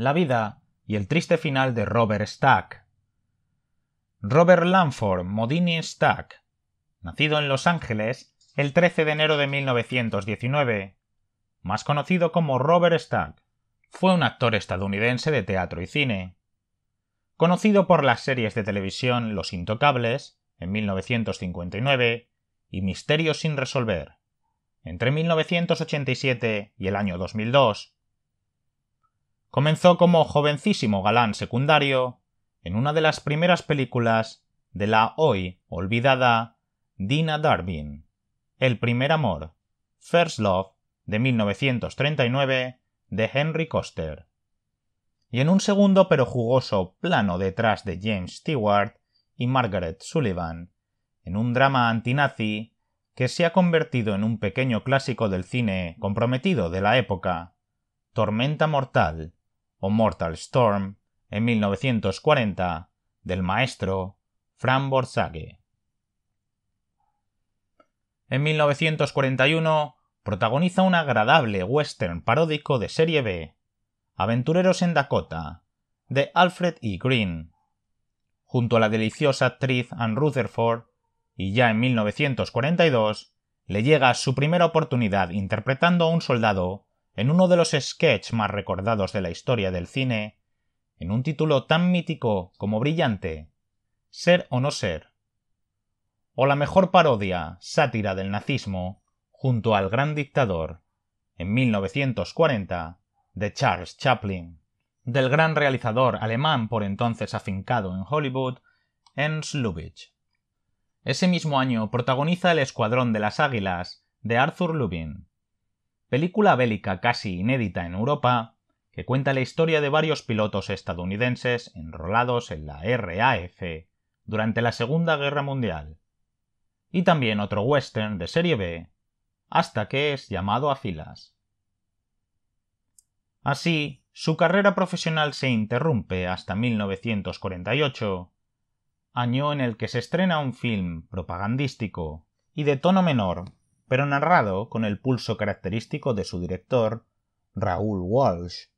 la vida y el triste final de Robert Stack. Robert Lanford Modini Stack, nacido en Los Ángeles el 13 de enero de 1919, más conocido como Robert Stack, fue un actor estadounidense de teatro y cine, conocido por las series de televisión Los Intocables en 1959 y Misterios sin resolver entre 1987 y el año 2002, Comenzó como jovencísimo galán secundario en una de las primeras películas de la hoy olvidada Dina Darwin: El primer amor, First Love, de 1939, de Henry Coster. Y en un segundo pero jugoso plano detrás de James Stewart y Margaret Sullivan, en un drama antinazi que se ha convertido en un pequeño clásico del cine comprometido de la época, Tormenta Mortal, o Mortal Storm en 1940 del maestro Fran Borzage. En 1941 protagoniza un agradable western paródico de serie B, Aventureros en Dakota, de Alfred E. Green, junto a la deliciosa actriz Ann Rutherford, y ya en 1942 le llega su primera oportunidad interpretando a un soldado en uno de los sketches más recordados de la historia del cine, en un título tan mítico como brillante, Ser o no ser, o la mejor parodia, sátira del nazismo, junto al gran dictador, en 1940, de Charles Chaplin, del gran realizador alemán por entonces afincado en Hollywood, Ernst Lubitsch. Ese mismo año protagoniza El Escuadrón de las Águilas de Arthur Lubin, película bélica casi inédita en Europa, que cuenta la historia de varios pilotos estadounidenses enrolados en la RAF durante la Segunda Guerra Mundial. Y también otro western de serie B, hasta que es llamado a filas. Así, su carrera profesional se interrumpe hasta 1948, año en el que se estrena un film propagandístico y de tono menor pero narrado con el pulso característico de su director, Raúl Walsh,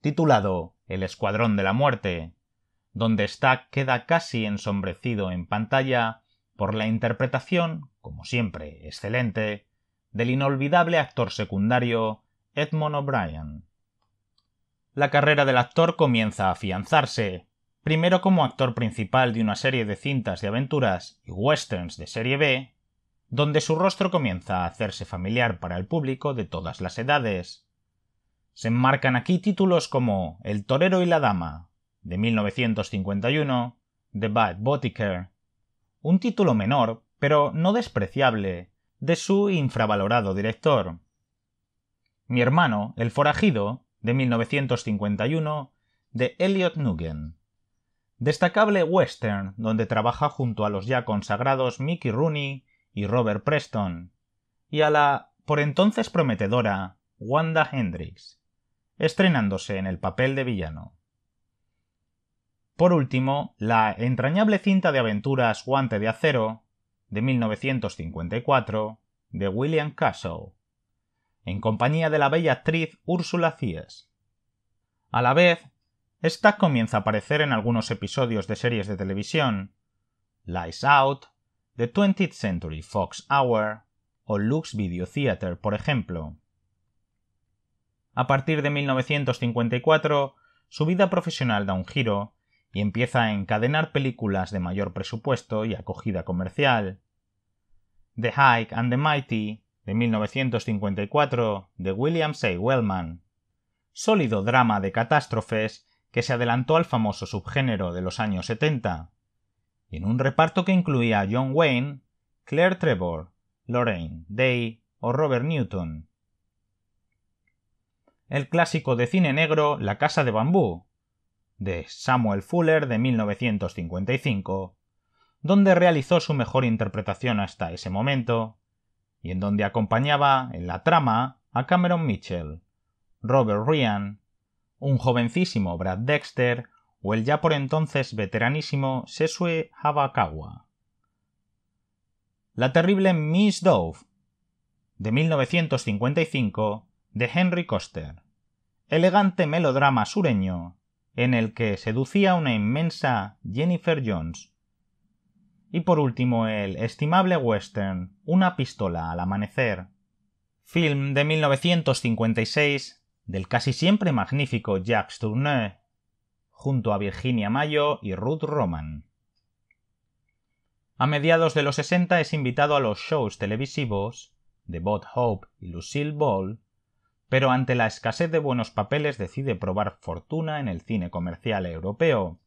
titulado El Escuadrón de la Muerte, donde Stack queda casi ensombrecido en pantalla por la interpretación, como siempre excelente, del inolvidable actor secundario Edmond O'Brien. La carrera del actor comienza a afianzarse, primero como actor principal de una serie de cintas de aventuras y westerns de serie B, donde su rostro comienza a hacerse familiar para el público de todas las edades. Se enmarcan aquí títulos como El torero y la dama, de 1951, The Bad botiker un título menor, pero no despreciable, de su infravalorado director. Mi hermano, El forajido, de 1951, de Elliot Nugent. Destacable western donde trabaja junto a los ya consagrados Mickey Rooney y Robert Preston, y a la por entonces prometedora Wanda Hendrix, estrenándose en el papel de villano. Por último, la entrañable cinta de aventuras Guante de Acero, de 1954, de William Castle, en compañía de la bella actriz Úrsula Cías. A la vez, esta comienza a aparecer en algunos episodios de series de televisión, Lies Out, The 20th Century Fox Hour o Lux Video Theater, por ejemplo. A partir de 1954, su vida profesional da un giro y empieza a encadenar películas de mayor presupuesto y acogida comercial. The Hike and the Mighty, de 1954, de William C. Wellman. Sólido drama de catástrofes que se adelantó al famoso subgénero de los años 70 en un reparto que incluía a John Wayne, Claire Trevor, Lorraine Day o Robert Newton. El clásico de cine negro La Casa de Bambú, de Samuel Fuller de 1955, donde realizó su mejor interpretación hasta ese momento, y en donde acompañaba en la trama a Cameron Mitchell, Robert Ryan, un jovencísimo Brad Dexter o el ya por entonces veteranísimo Sesue Habakawa. La terrible Miss Dove, de 1955, de Henry Coster. Elegante melodrama sureño en el que seducía una inmensa Jennifer Jones. Y por último el estimable western Una pistola al amanecer, film de 1956 del casi siempre magnífico Jacques Tourneur, junto a Virginia Mayo y Ruth Roman. A mediados de los 60 es invitado a los shows televisivos de Bob Hope y Lucille Ball, pero ante la escasez de buenos papeles decide probar fortuna en el cine comercial europeo,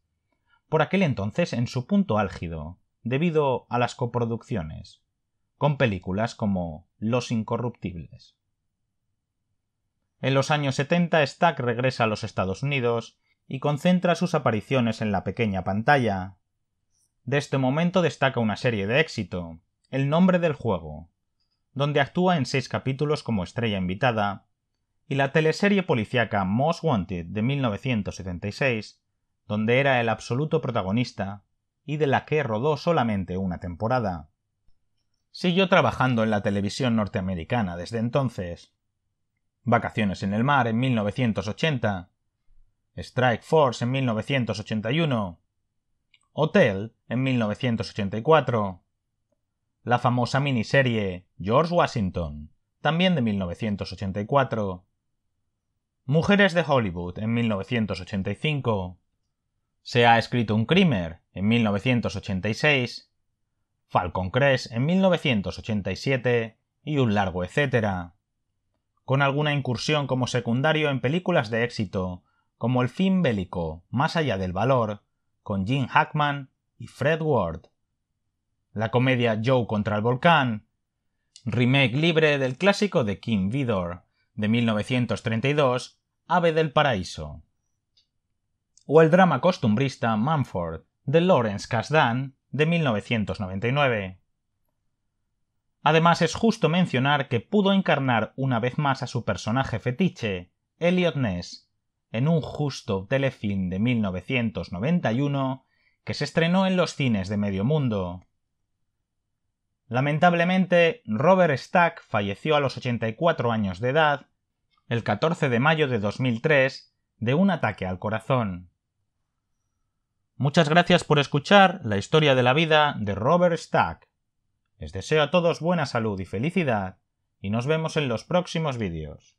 por aquel entonces en su punto álgido, debido a las coproducciones, con películas como Los Incorruptibles. En los años 70 Stack regresa a los Estados Unidos y concentra sus apariciones en la pequeña pantalla. De este momento destaca una serie de éxito, El nombre del juego, donde actúa en seis capítulos como estrella invitada, y la teleserie policíaca Most Wanted de 1976, donde era el absoluto protagonista y de la que rodó solamente una temporada. Siguió trabajando en la televisión norteamericana desde entonces. Vacaciones en el mar en 1980, Strike Force en 1981, Hotel en 1984, la famosa miniserie George Washington, también de 1984, Mujeres de Hollywood en 1985, Se ha escrito un crimer en 1986, Falcon Crest en 1987 y un largo etcétera, con alguna incursión como secundario en películas de éxito como el fin bélico más allá del valor, con Jim Hackman y Fred Ward. La comedia Joe contra el volcán, remake libre del clásico de Kim Vidor de 1932, Ave del Paraíso. O el drama costumbrista Manford de Lawrence Kasdan de 1999. Además es justo mencionar que pudo encarnar una vez más a su personaje fetiche, Elliot Ness, en un justo telefilm de 1991 que se estrenó en los cines de medio mundo. Lamentablemente, Robert Stack falleció a los 84 años de edad el 14 de mayo de 2003 de un ataque al corazón. Muchas gracias por escuchar la historia de la vida de Robert Stack. Les deseo a todos buena salud y felicidad y nos vemos en los próximos vídeos.